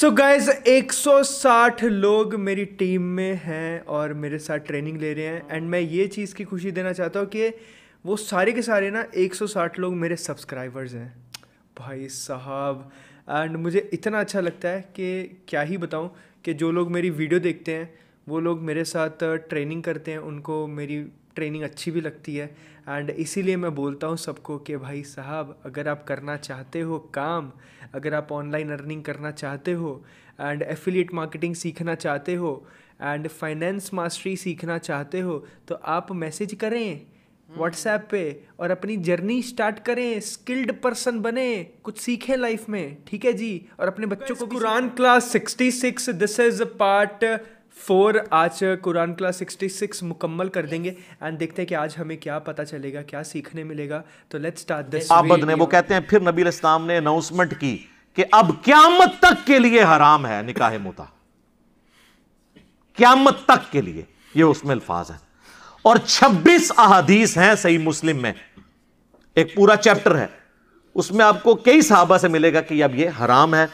सो so guys 160 लोग मेरी team में हैं और मेरे साथ ट्रेनिंग ले रहे हैं एंड मैं ये चीज़ की खुशी देना चाहता हूँ कि वो सारे के सारे ना 160 लोग मेरे सब्सक्राइबर्स हैं भाई साहब एंड मुझे इतना अच्छा लगता है कि क्या ही बताऊँ कि जो लोग मेरी वीडियो देखते हैं वो लोग मेरे साथ ट्रेनिंग करते हैं उनको मेरी ट्रेनिंग अच्छी भी लगती है एंड इसीलिए मैं बोलता हूँ सबको कि भाई साहब अगर आप करना चाहते हो काम अगर आप ऑनलाइन अर्निंग करना चाहते हो एंड एफिलिएट मार्केटिंग सीखना चाहते हो एंड फाइनेंस मास्टरी सीखना चाहते हो तो आप मैसेज करें व्हाट्सएप पे और अपनी जर्नी स्टार्ट करें स्किल्ड पर्सन बने कुछ सीखें लाइफ में ठीक है जी और अपने बच्चों को Quran class sixty six this is part four आज कुरान क्लास सिक्सटी सिक्स मुकम्मल कर देंगे एंड देखते हैं कि आज हमें क्या पता चलेगा क्या सीखने मिलेगा तो लेट्स स्टार्ट दिस आबद ने वो कहते हैं फिर नबी इस्लाम ने अनाउंसमेंट की कि अब क्यामत तक के लिए हराम है निकाह मुता क्यामत तक के लिए ये उसमें अल्फाज है और 26 अहादीस हैं सही मुस्लिम में एक पूरा चैप्टर है उसमें आपको कई साहबा से मिलेगा कि अब ये हराम है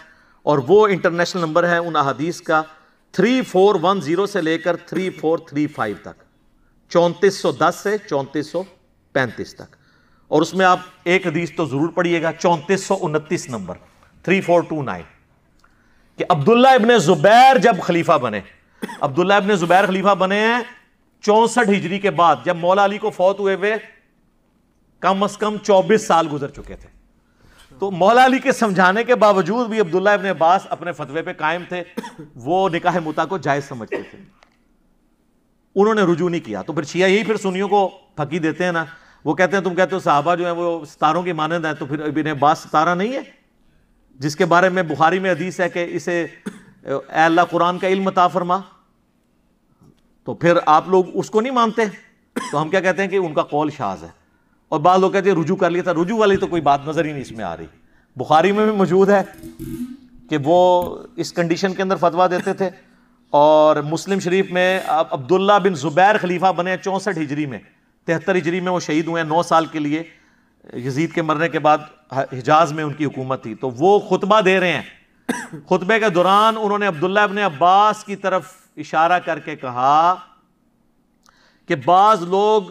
और वो इंटरनेशनल नंबर है उन अहादीस का थ्री फोर वन जीरो से लेकर थ्री फोर थ्री फाइव तक चौंतीस सौ दस से चौंतीस सौ पैंतीस तक और उसमें आप एक हदीस तो जरूर पढ़िएगा चौंतीस सौ उनतीस number three four two nine कि अब्दुल्ला इबन जुबैर जब खलीफा बने अब्दुल्ला इबन जुबैर खलीफा बने हैं चौंसठ हिजरी के बाद जब मौला अली को फौत हुए हुए कम अज कम चौबीस साल गुजर चुके थे तो मौला अली के समझाने के बावजूद भी अब्दुल्ला इबन अब्बास अपने फतवे पे कायम थे वो निकाह मुता को जायज़ समझते थे उन्होंने रुजू नहीं किया तो फिर शिया यही फिर सुनियों को फकी देते हैं ना वो कहते हैं तुम कहते हो साहबा जो है वो सितारों की मानद है तो फिर इबन अब्बास सितारा नहीं है जिसके बारे में बुखारी में हदीस है कि इसे अल्लाह कुरान का इल्म ता फरमा तो फिर आप लोग उसको नहीं मानते तो हम क्या कहते हैं कि उनका कौल शाज है और बाद लोग कहते रुजू कर लिया था रुजू वाली तो कोई बात नज़र ही नहीं इसमें आ रही बुखारी में भी मौजूद है कि वो इस कंडीशन के अंदर फतवा देते थे और मुस्लिम शरीफ में अब्दुल्ला बिन ज़ुबैर खलीफा बने चौंसठ हिजरी में तिहत्तर हिजरी में वो शहीद हुए हैं नौ साल के लिए यजीद के मरने के बाद हिजाज में उनकी हुकूमत थी तो वो खुतबा दे रहे हैं खुतबे के दौरान उन्होंने अब्दुल्ला अपने अब्बास की तरफ इशारा करके कहा कि बाज़ लोग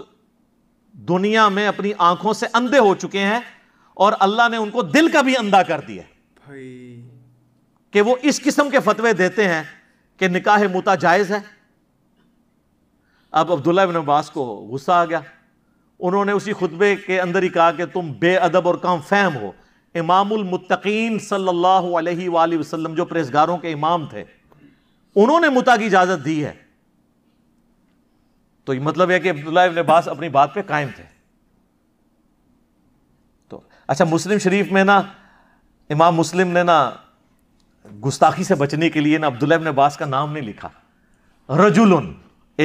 दुनिया में अपनी आंखों से अंधे हो चुके हैं और अल्लाह ने उनको दिल का भी अंधा कर दिया कि वो इस किस्म के फतवे देते हैं कि निकाह मुता जायज़ है अब अब्दुल्ला बिन अब्बास को गुस्सा आ गया उन्होंने उसी खुतबे के अंदर ही कहा कि तुम बेअदब और कम फैम हो इमामुल मुत्तकीन सल्लल्लाहु अलैहि वसल्लम जो प्रेसगारों के इमाम थे उन्होंने मुता की इजाज़त दी है तो ये मतलब है कि अब्दुल्ला इबन अब्बास अपनी बात पे कायम थे तो अच्छा मुस्लिम शरीफ में ना इमाम मुस्लिम ने ना गुस्ताखी से बचने के लिए ना अब्दुल्ला इबन अब्बास का नाम नहीं लिखा रजुलन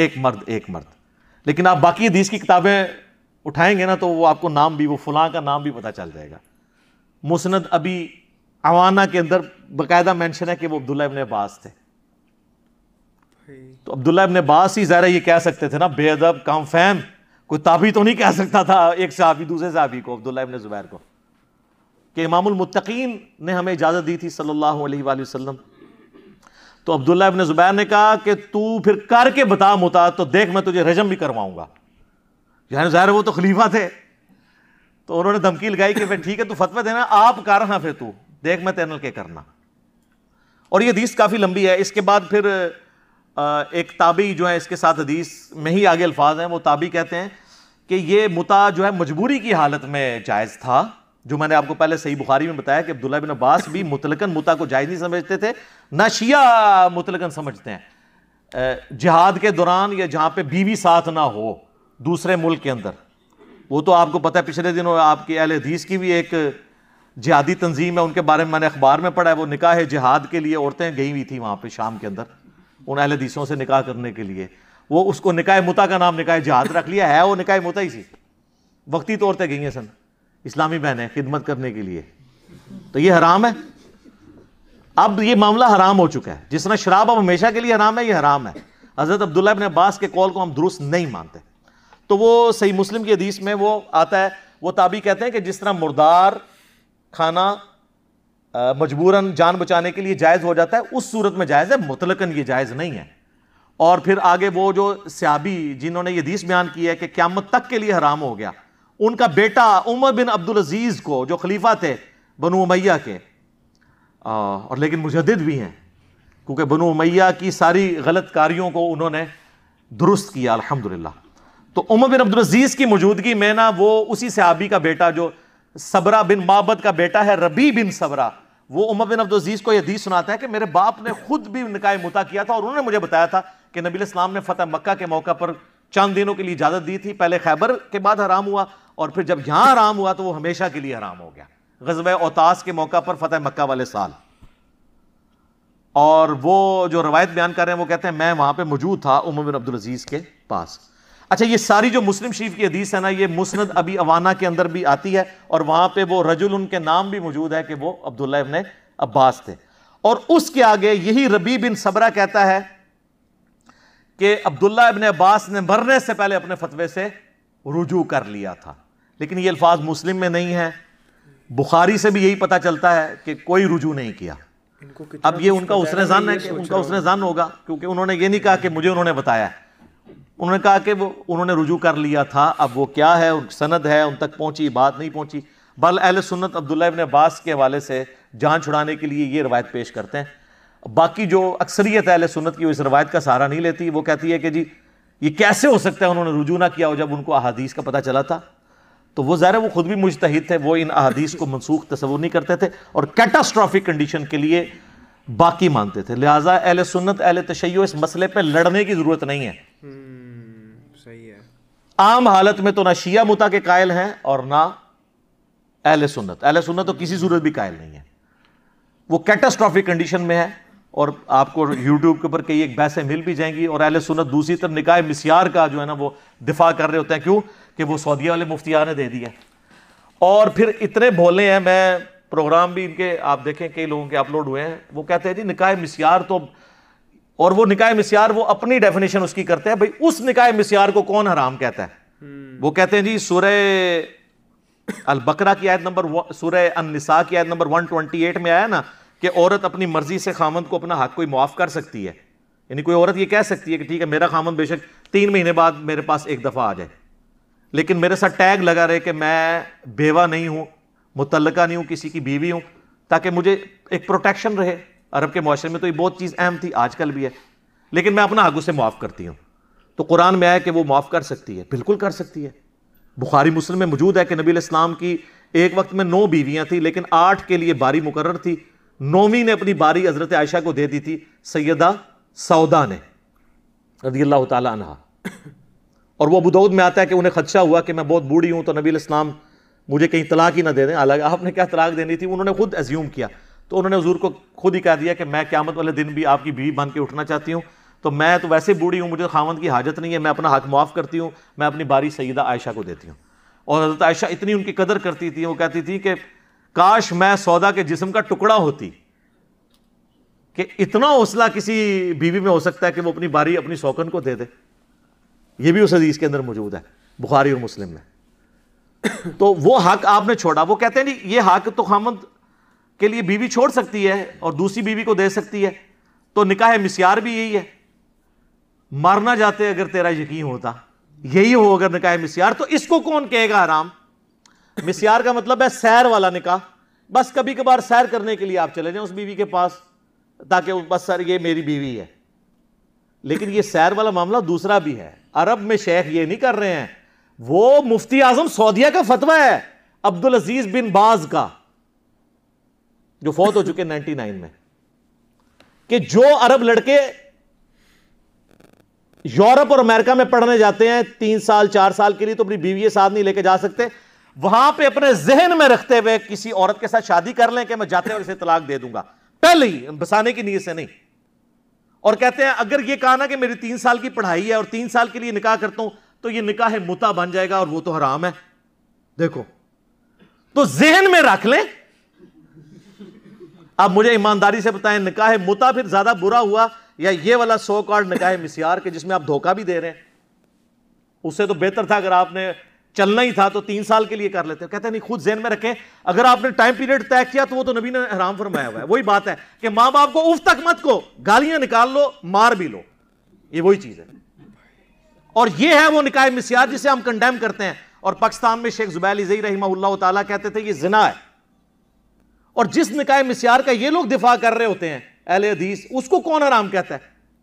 एक मर्द एक मर्द लेकिन आप बाकी हदीस की किताबें उठाएंगे ना तो वो आपको नाम भी वो फलां का नाम भी पता चल जाएगा मुसनद अभी अवाना के अंदर बाकायदा मेंशन है कि वो अब्दुल्ला इबन अब्बास थे तो अब्दुल्ला इब्ने बास ही ज़ाहिर ये कह सकते थे ना बेअदब काम फैम कोई ताबी तो नहीं कह सकता था एक सहाबी दूसरे सहाबी को अब्दुल्ला इब्ने ज़ुबैर को कि इमामुल मुत्तकीन ने हमें इजाज़त दी थी सल्लल्लाहु अलैहि वसल्लम तो अब्दुल्ला इब्ने ज़ुबैर ने कहा कि तू फिर करके बता मुता तो देख मैं तुझे रजम भी करवाऊंगा यानी ज़ाहिर वो तो खलीफा थे तो उन्होंने धमकी लगाई कि फिर ठीक है तू फतवा देना आप कर हाँ फिर तू देख मैं तेनल के करना और ये हदीस काफ़ी लंबी है इसके बाद फिर एक ताबी जो है इसके साथ हदीस में ही आगे अल्फाज हैं वो ताबी कहते हैं कि ये मुता जो है मजबूरी की हालत में जायज़ था जो मैंने आपको पहले सही बुखारी में बताया कि अब्दुल्ला बिन अब्बास भी मुतलकन मुता को जायज़ नहीं समझते थे ना शिया मुतलकन समझते हैं जिहाद के दौरान या जहाँ पे बीवी साथ ना हो दूसरे मुल्क के अंदर वो तो आपको पता है पिछले दिनों आपकी अहल हदीस की भी एक जिहादी तंजीम है उनके बारे में मैंने अखबार में पढ़ा है वो निकाह है जिहाद के लिए औरतें गई हुई थी वहाँ पर शाम के अंदर उन अहल हदीसों से निकाह करने के लिए वो उसको निकाय मुता का नाम निकाय जहाद रख लिया है वो निकाय मुता ही सी वक्ती तौर पर गई हैं सन इस्लामी बहनें खिदमत करने के लिए तो ये हराम है अब ये मामला हराम हो चुका है जिस तरह शराब अब हमेशा के लिए हराम है ये हराम है हज़रत अब्दुल्ला इबन अब्बास के कॉल को हम दुरुस्त नहीं मानते तो वो सही मुस्लिम की हदीस में वो आता है वो ताबी कहते हैं कि जिस तरह मुर्दार खाना मजबूरन जान बचाने के लिए जायज़ हो जाता है उस सूरत में जायज़ है मुतलकन ये जायज़ नहीं है और फिर आगे वो जो सियाबी जिन्होंने ये हदीस बयान की है कि क्यामत तक के लिए हराम हो गया उनका बेटा उमर बिन अब्दुल अजीज़ को जो खलीफा थे बनु उमैया के आ, और लेकिन मुजद भी हैं क्योंकि बनु उमैया की सारी गलत कारियों को उन्होंने दुरुस्त किया अल्हम्दुलिल्लाह तो उमर बिन अब्दुल अजीज़ की मौजूदगी में ना वो उसी सियाबी का बेटा जो सबरा बिन माबद का बेटा है रबी बिन सबरा वो उमर बिन अब्दुलजीज़ को यह हदीस सुनाता है कि मेरे बाप ने खुद भी निकाय मुता किया था और उन्होंने मुझे बताया था कि नबी इस्लाम ने फतेह मक्का के मौका पर चंद दिनों के लिए इजाज़त दी थी पहले खैबर के बाद हराम हुआ और फिर जब यहां हराम हुआ तो वो हमेशा के लिए हराम हो गया गजब ओतास के मौका पर फतेह मक्का वाले साल और वो जो रवायत बयान कर रहे हैं वो कहते हैं मैं वहां पर मौजूद था उमर बिन अब्दुलजीज़ के पास अच्छा ये सारी जो मुस्लिम शरीफ की हदीस है ना ये मुस्ंद अभी अवाना के अंदर भी आती है और वहां पे वो रजुल उनके नाम भी मौजूद है कि वो अब्दुल्ला इबन अब्बास थे और उसके आगे यही रबी बिन सबरा कहता है कि अब्दुल्ला इबन अब्बास ने मरने से पहले अपने फतवे से रुजू कर लिया था लेकिन ये अल्फाज मुस्लिम में नहीं है बुखारी से भी यही पता चलता है कि कोई रुजू नहीं किया अब ये उनका उसने जान है उनका उसने जान होगा क्योंकि उन्होंने ये नहीं कहा कि मुझे उन्होंने बताया है उन्होंने कहा कि वो उन्होंने रुजू कर लिया था अब वो क्या है उन सनद है उन तक पहुंची बात नहीं पहुंची बल अहल सुन्नत अब्दुल्ला इब्ने अब्बास के हवाले से जान छुड़ाने के लिए ये रवायत पेश करते हैं बाकी जो अक्सरियत अहल सुन्नत की वो इस रवायत का सहारा नहीं लेती वो कहती है कि जी ये कैसे हो सकता है उन्होंने रुजू ना किया हो जब उनको अहादीस का पता चला था तो वो ज़ाहिर वो खुद भी मुजतहिद थे वो इन अहादीस को मनसूख तस्वूर नहीं करते थे और कैटास्ट्रॉफिक कंडीशन के लिए बाकी मानते थे लिहाजा अहल सुन्नत अहल तशैय इस मसले पर लड़ने की ज़रूरत नहीं है हम्म। आम हालत में तो ना शिया मुता के कायल हैं और ना अहल सुन्नत अहल सुन्नत तो किसी सूरत भी कायल नहीं है वो कैटास्ट्रॉफिक कंडीशन में है और आपको यूट्यूब के ऊपर कई एक बहसें मिल भी जाएंगी और अहल सुन्नत दूसरी तरफ निकाय मिसियार का जो है ना वो दिफा कर रहे होते हैं क्यों कि वो सऊदिया वाले मुफ्तिया ने दे दिया और फिर इतने भोले हैं मैं प्रोग्राम भी इनके आप देखें कई लोगों के अपलोड हुए हैं वो कहते हैं जी निकाय मिसियार तो और वो निकाय मिसयार वो अपनी डेफिनेशन उसकी करते हैं भाई उस निकाय मिसयार को कौन हराम कहता है हम्म। वो कहते हैं जी सूरह अल बकरा की आयत नंबर सूरह अनसा की आयत नंबर 128 में आया ना कि औरत अपनी मर्जी से खामंद को अपना हक कोई मुआफ़ कर सकती है यानी कोई औरत ये कह सकती है कि ठीक है मेरा खामन बेशक तीन महीने बाद मेरे पास एक दफ़ा आ जाए लेकिन मेरे साथ टैग लगा रहे कि मैं बेवा नहीं हूँ मुतलका नहीं हूँ किसी की बीवी हूँ ताकि मुझे एक प्रोटेक्शन रहे अरब के माशरे में तो ये बहुत चीज़ अहम थी आजकल भी है लेकिन मैं अपना आगू से माफ़ करती हूँ तो कुरान में आया कि वो माफ़ कर सकती है बिल्कुल कर सकती है बुखारी मुस्लिम में मौजूद है कि नबी इस्लाम की एक वक्त में नौ बीवियाँ थी लेकिन आठ के लिए बारी मुकर थी नौवीं ने अपनी बारी हज़रत आयशा को दे दी थी सैदा सौदा ने रजी अल्लाह तहा और वह बुदौद में आता है कि उन्हें खदशा हुआ कि मैं बहुत बूढ़ी हूँ तो नबी इस्लाम मुझे कहीं तलाक ही ना दे दें हालांकि आपने क्या तलाक देनी थी उन्होंने खुद एज्यूम किया तो उन्होंने हजूर को खुद ही कह दिया कि मैं क्यामत वाले दिन भी आपकी बीवी बन के उठना चाहती हूँ तो मैं तो वैसे बूढ़ी हूँ मुझे खामद की हाजत नहीं है मैं अपना हक माफ़ करती हूँ मैं अपनी बारी सईदा आयशा को देती हूँ और हज़रत आयशा इतनी उनकी कदर करती थी वो कहती थी कि काश मैं सौदा के जिसम का टुकड़ा होती कि इतना हौसला किसी बीवी में हो सकता है कि वो अपनी बारी अपनी शौकन को दे दे ये भी उस हदीस के अंदर मौजूद है बुखारी और मुस्लिम में तो वो हक आपने छोड़ा वो कहते हैं जी ये हक तो खामद के लिए बीवी छोड़ सकती है और दूसरी बीवी को दे सकती है तो निकाह मिसियार भी यही है मारना जाते अगर तेरा यकीन होता यही हो अगर निकाह मिसियार तो इसको कौन कहेगा आराम मिसियार का मतलब है सैर वाला निकाह बस कभी कभार सैर करने के लिए आप चले जाएं उस बीवी के पास ताकि बस सर ये मेरी बीवी है लेकिन ये सैर वाला मामला दूसरा भी है अरब में शेख ये नहीं कर रहे हैं वो मुफ्ती आजम सऊदिया का फतवा है अब्दुल अजीज बिन बाज का जो फौत हो चुके नाइन में कि जो अरब लड़के यूरोप और अमेरिका में पढ़ने जाते हैं तीन साल चार साल के लिए तो अपनी बीवी साथ नहीं लेके जा सकते वहां पे अपने जहन में रखते हुए किसी औरत के साथ शादी कर लें कि मैं जाते और इसे तलाक दे दूंगा पहले ही बसाने की नीयत से नहीं और कहते हैं अगर ये कहा ना कि मेरी तीन साल की पढ़ाई है और तीन साल के लिए निकाह करता हूं तो ये निकाह है मुता बन जाएगा और वो तो हराम है देखो तो जहन में रख लें आप मुझे ईमानदारी से बताएं निकाह मुता फिर ज्यादा बुरा हुआ या ये वाला सो कार्ड निकाह मिसियार के जिसमें आप धोखा भी दे रहे हैं उससे तो बेहतर था अगर आपने चलना ही था तो तीन साल के लिए कर लेते कहते नहीं खुद जेन में रखें अगर आपने टाइम पीरियड तय किया तो वो तो नबी ने हराम फरमाया हुआ है वही बात है कि माँ बाप को उफ तक मत को गालियां निकाल लो मार भी लो ये वही चीज है और ये है वो निकाय मिसियार जिसे हम कंडेम करते हैं और पाकिस्तान में शेख जुबैल इजई रही कहते थे ये जिना है और जिस निकाय मिसियार का ये लोग दिफा कर रहे होते हैं अहले हदीस उसको कौन हराम कहता है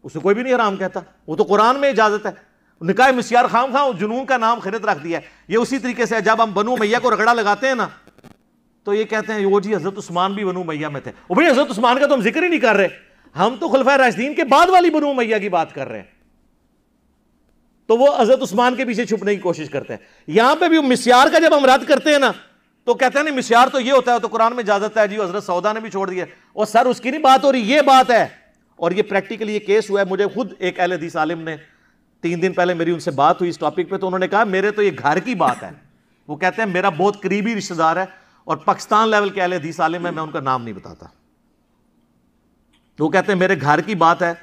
उसे कोई भी नहीं हराम कहता वो तो कुरान में इजाजत है निकाय मिसियार खाम खां जुनून का नाम खरीद रख दिया है ये उसी तरीके से जब हम बनु मैया को रगड़ा लगाते हैं ना तो ये कहते हैं वो जी हजरत उस्मान भी बनू मैया में थे और भाई हजरत उस्मान का तो हम जिक्र ही नहीं कर रहे हम तो खुलफा राजदीन के बाद वाली बनु मैया की बात कर रहे हैं तो वो हजरत उस्मान के पीछे छुपने की कोशिश करते हैं यहां पे भी मिसियार का जब हम रद्द करते हैं ना तो कहते हैं ना मिसयार तो ये होता है तो कुरान में इजाजत है जी हजरत सौदा ने भी छोड़ दिया और सर उसकी नहीं बात हो रही ये बात है और ये प्रैक्टिकली ये केस हुआ है मुझे खुद एक अहल हदीस आलिम ने तीन दिन पहले मेरी उनसे बात हुई इस टॉपिक पे तो उन्होंने कहा मेरे तो ये घर की बात है वो कहते हैं मेरा बहुत करीबी रिश्तेदार है और पाकिस्तान लेवल के अहल हदीस आलिम है मैं उनका नाम नहीं बताता तो वो कहते हैं मेरे घर की बात है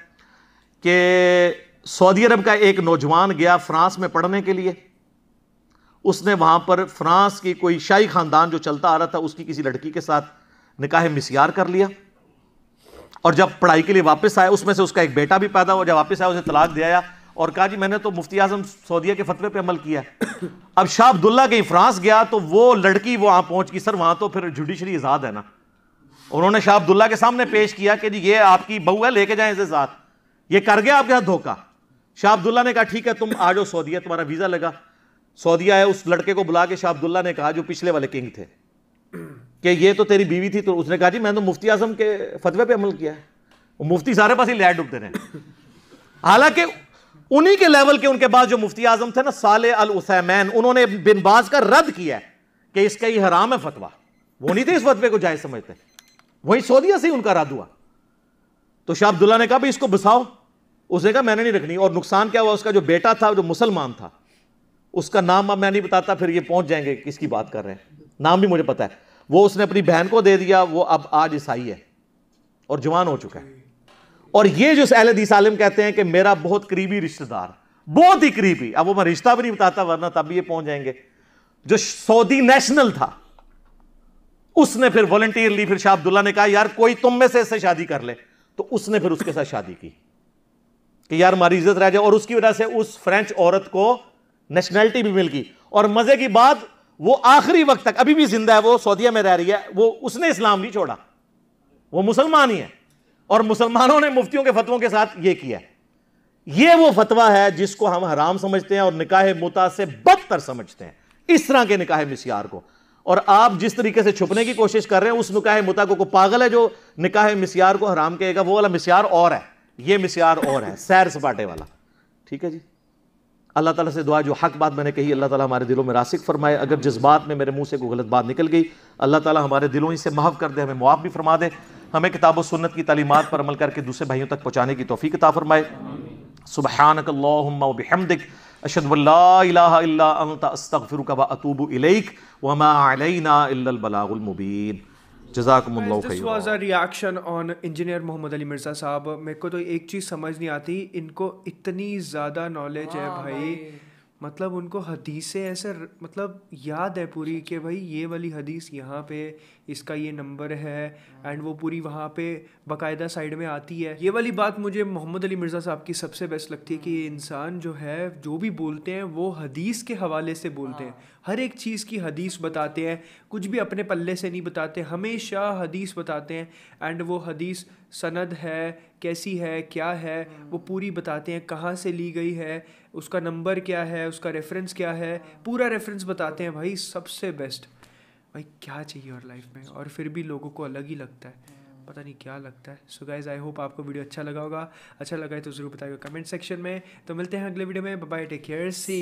कि सऊदी अरब का एक नौजवान गया फ्रांस में पढ़ने के लिए उसने वहाँ पर फ्रांस की कोई शाही ख़ानदान जो चलता आ रहा था उसकी किसी लड़की के साथ निकाह मिसियार कर लिया और जब पढ़ाई के लिए वापस आया उसमें से उसका एक बेटा भी पैदा हुआ जब वापस आया उसे तलाक दिया और कहा जी मैंने तो मुफ्ती आजम सऊदिया के फतवे पे अमल किया अब शाह अब्दुल्ला कहीं फ्रांस गया तो वो लड़की वहां पहुंच गई सर वहां तो फिर जुडिशरी आज़ाद है ना उन्होंने शाह अब्दुल्ला के सामने पेश किया कि जी ये आपकी बहू है लेके जाए इसे साथ ये कर गया आपके साथ धोखा शाह अब्दुल्ला ने कहा ठीक है तुम आ जाओ सऊदिया तुम्हारा वीज़ा लगा सऊदिया है उस लड़के को बुला के शाह अब्दुल्ला ने कहा जो पिछले वाले किंग थे कि ये तो तेरी बीवी थी तो उसने कहा जी मैंने तो मुफ्ती आजम के फतवे पे अमल किया है मुफ्ती सारे पास ही लैड डूबते रहे हालांकि उन्हीं के लेवल के उनके बाद जो मुफ्ती आजम थे ना साले अल उसैमैन उन्होंने बिन बाज का रद्द किया है कि इसका ही हराम है फतवा वो नहीं थे इस फतवे को जायज समझते वही सऊदिया से ही उनका रद्द हुआ तो शाह अब्दुल्ला ने कहा भी इसको बसाओ उसने कहा मैंने नहीं रखनी और नुकसान क्या हुआ उसका जो बेटा था जो मुसलमान था उसका नाम अब मैं नहीं बताता फिर ये पहुंच जाएंगे किसकी बात कर रहे हैं नाम भी मुझे पता है वो उसने अपनी बहन को दे दिया वो अब आज ईसाई है और जवान हो चुका है और ये जो अहलदीस आलम कहते हैं कि मेरा बहुत करीबी रिश्तेदार बहुत ही करीबी अब वो मैं रिश्ता भी नहीं बताता वरना तब भी ये पहुंच जाएंगे जो सऊदी नेशनल था उसने फिर वॉलंटियर ली फिर शाह अब्दुल्ला ने कहा यार कोई तुम में से इससे शादी कर ले तो उसने फिर उसके साथ शादी की कि यार हमारी इज्जत रह जाए और उसकी वजह से उस फ्रेंच औरत को नेशनैलिटी भी मिल गई और मजे की बात वो आखिरी वक्त तक अभी भी जिंदा है वो सऊदीया में रह रही है वो उसने इस्लाम नहीं छोड़ा वो मुसलमान ही है और मुसलमानों ने मुफ्तियों के फतवों के साथ ये किया ये वो फतवा है जिसको हम हराम समझते हैं और निकाह मुता से बदतर समझते हैं इस तरह के निकाह मिसियार को और आप जिस तरीके से छुपने की कोशिश कर रहे हैं उस निकाह मुता को, को पागल है जो निकाह मिसियार को हराम कहेगा वो वाला मिसियार और है ये मिसियार और है सैर सपाटे वाला ठीक है जी अल्लाह ताला से दुआ जो हक बात मैंने कही अल्लाह ताला हमारे दिलों में रासिक फरमाए अगर जिस बात में मेरे मुंह से कोई गलत बात निकल गई अल्लाह ताला हमारे दिलों ही से माफ कर दे हमें मुआफ़ भी फरमा दे हमें किताब सुन्नत की तलीमत पर अमल करके दूसरे भाइयों तक पहुँचाने की तोफ़ी किताब फरमाए सुबहानकल्लाहमदिक अशदल्लास्तफ़िर वमा अलना बलागुलमुबीन जजाकमल्ला reaction on engineer Mohammed Ali Mirza sahab मेरे को तो एक चीज़ समझ नहीं आती इनको इतनी ज़्यादा नॉलेज है हाँ भाई मतलब उनको हदीसें ऐसे मतलब याद है पूरी कि भाई ये वाली हदीस यहाँ पे इसका ये नंबर है एंड वो पूरी वहाँ पे बाकायदा साइड में आती है ये वाली बात मुझे मोहम्मद अली मिर्ज़ा साहब की सबसे बेस्ट लगती है कि ये इंसान जो है जो भी बोलते हैं वो हदीस के हवाले से बोलते हैं हाँ। हर एक चीज़ की हदीस बताते हैं कुछ भी अपने पल्ले से नहीं बताते हमेशा हदीस बताते हैं एंड वो हदीस सनद है कैसी है क्या है वो हाँ। पूरी बताते हैं कहाँ से ली गई है उसका नंबर क्या है उसका रेफरेंस क्या है पूरा रेफरेंस बताते हैं भाई सबसे बेस्ट भाई क्या चाहिए और लाइफ में और फिर भी लोगों को अलग ही लगता है पता नहीं क्या लगता है सो गाइज आई होप आपको वीडियो अच्छा लगा होगा अच्छा लगा है तो ज़रूर बताएगा कमेंट सेक्शन में तो मिलते हैं अगले वीडियो में बाय टेक केयर सी